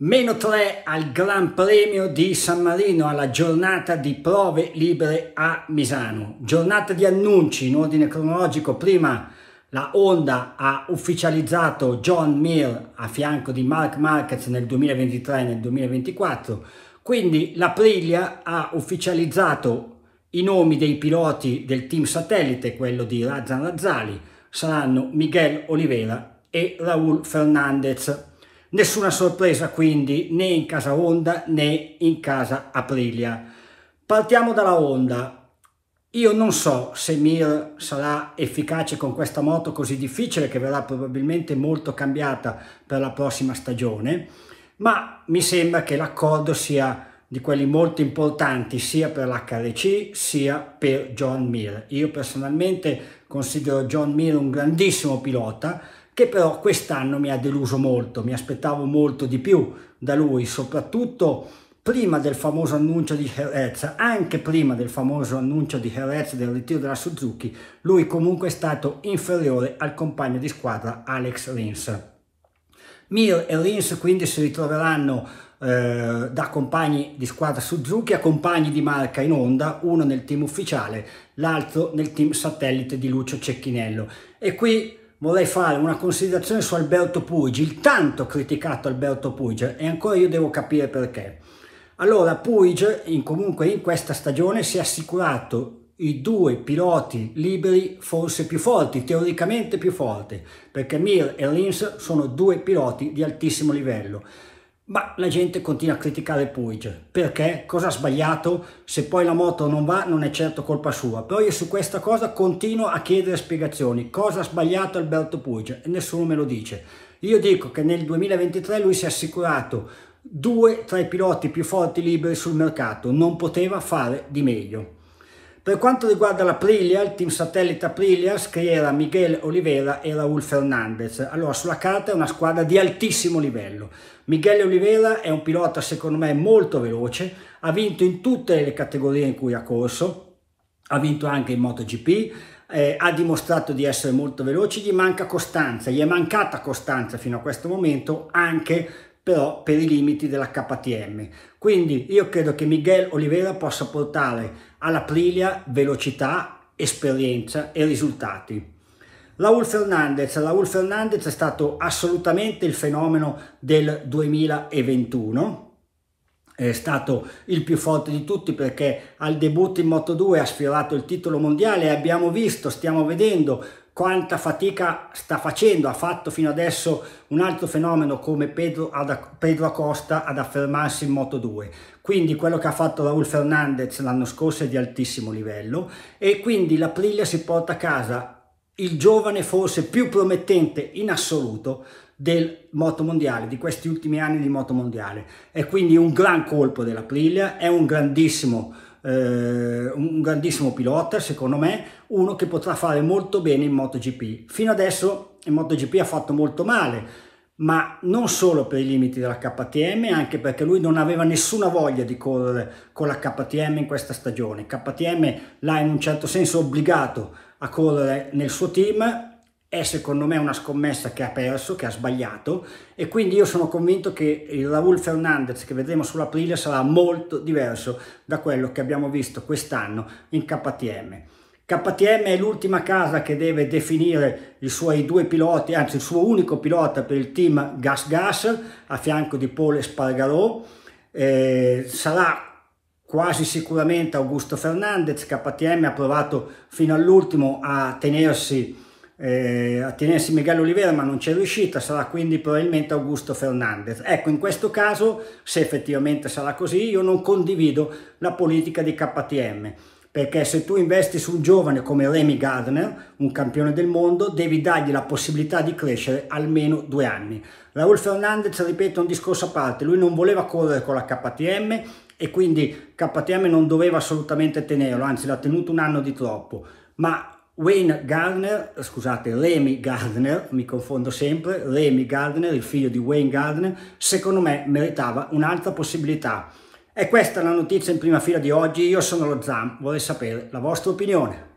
Meno 3 al Gran Premio di San Marino, alla giornata di prove libere a Misano. Giornata di annunci in ordine cronologico. Prima la Honda ha ufficializzato John Mir a fianco di Mark Marquez nel 2023 e nel 2024. Quindi l'Aprilia ha ufficializzato i nomi dei piloti del team satellite, quello di Razzan Razzali, saranno Miguel Oliveira e Raul Fernandez. Nessuna sorpresa quindi né in casa Honda né in casa Aprilia. Partiamo dalla Honda. Io non so se Mir sarà efficace con questa moto così difficile che verrà probabilmente molto cambiata per la prossima stagione, ma mi sembra che l'accordo sia di quelli molto importanti sia per l'HRC sia per John Mir. Io personalmente considero John Mir un grandissimo pilota che però quest'anno mi ha deluso molto, mi aspettavo molto di più da lui, soprattutto prima del famoso annuncio di Jerez, anche prima del famoso annuncio di Jerez del ritiro della Suzuki, lui comunque è stato inferiore al compagno di squadra Alex Rins. Mir e Rins quindi si ritroveranno eh, da compagni di squadra Suzuki a compagni di marca in onda, uno nel team ufficiale, l'altro nel team satellite di Lucio Cecchinello. E qui vorrei fare una considerazione su Alberto Puigi, il tanto criticato Alberto Puigi, e ancora io devo capire perché. Allora Puig, in, comunque in questa stagione, si è assicurato i due piloti liberi forse più forti, teoricamente più forti, perché Mir e Rins sono due piloti di altissimo livello. Ma la gente continua a criticare Puig, perché cosa ha sbagliato? Se poi la moto non va non è certo colpa sua, però io su questa cosa continuo a chiedere spiegazioni, cosa ha sbagliato Alberto Puig e nessuno me lo dice. Io dico che nel 2023 lui si è assicurato due tra i piloti più forti liberi sul mercato, non poteva fare di meglio. Per quanto riguarda l'Aprilia, il team satellite Aprilia, Scriera, Miguel Oliveira e Raul Fernandez. Allora, sulla carta è una squadra di altissimo livello. Miguel Oliveira è un pilota, secondo me, molto veloce, ha vinto in tutte le categorie in cui ha corso, ha vinto anche in MotoGP, eh, ha dimostrato di essere molto veloce, gli manca costanza, gli è mancata costanza fino a questo momento anche però per i limiti della KTM. Quindi io credo che Miguel Oliveira possa portare all'Aprilia velocità, esperienza e risultati. Raul Fernandez. Raul Fernandez è stato assolutamente il fenomeno del 2021 è stato il più forte di tutti perché al debutto in Moto 2 ha sfiorato il titolo mondiale e abbiamo visto, stiamo vedendo quanta fatica sta facendo, ha fatto fino adesso un altro fenomeno come Pedro, Pedro Acosta ad affermarsi in Moto 2. Quindi quello che ha fatto Raul Fernandez l'anno scorso è di altissimo livello e quindi l'Aprilia si porta a casa il giovane forse più promettente in assoluto del moto mondiale, di questi ultimi anni di moto mondiale. È quindi un gran colpo dell'Aprilia, è un grandissimo, eh, un grandissimo pilota, secondo me, uno che potrà fare molto bene in MotoGP. Fino adesso in MotoGP ha fatto molto male, ma non solo per i limiti della KTM, anche perché lui non aveva nessuna voglia di correre con la KTM in questa stagione. KTM l'ha in un certo senso obbligato a correre nel suo team è secondo me una scommessa che ha perso, che ha sbagliato e quindi io sono convinto che il Raul Fernandez che vedremo sull'aprile sarà molto diverso da quello che abbiamo visto quest'anno in KTM. KTM è l'ultima casa che deve definire i suoi due piloti, anzi il suo unico pilota per il team Gas Gas a fianco di Paul Espargarò. Eh, sarà Quasi sicuramente Augusto Fernandez, KTM ha provato fino all'ultimo a tenersi eh, a tenersi Miguel Oliveira ma non c'è riuscita, sarà quindi probabilmente Augusto Fernandez. Ecco, in questo caso, se effettivamente sarà così, io non condivido la politica di KTM, perché se tu investi su un giovane come Remy Gardner, un campione del mondo, devi dargli la possibilità di crescere almeno due anni. Raul Fernandez, ripeto, un discorso a parte, lui non voleva correre con la KTM, e quindi KTM non doveva assolutamente tenerlo, anzi l'ha tenuto un anno di troppo, ma Wayne Gardner, scusate, Remy Gardner, mi confondo sempre, Remy Gardner, il figlio di Wayne Gardner, secondo me meritava un'altra possibilità. E questa è la notizia in prima fila di oggi, io sono lo Zam, vorrei sapere la vostra opinione.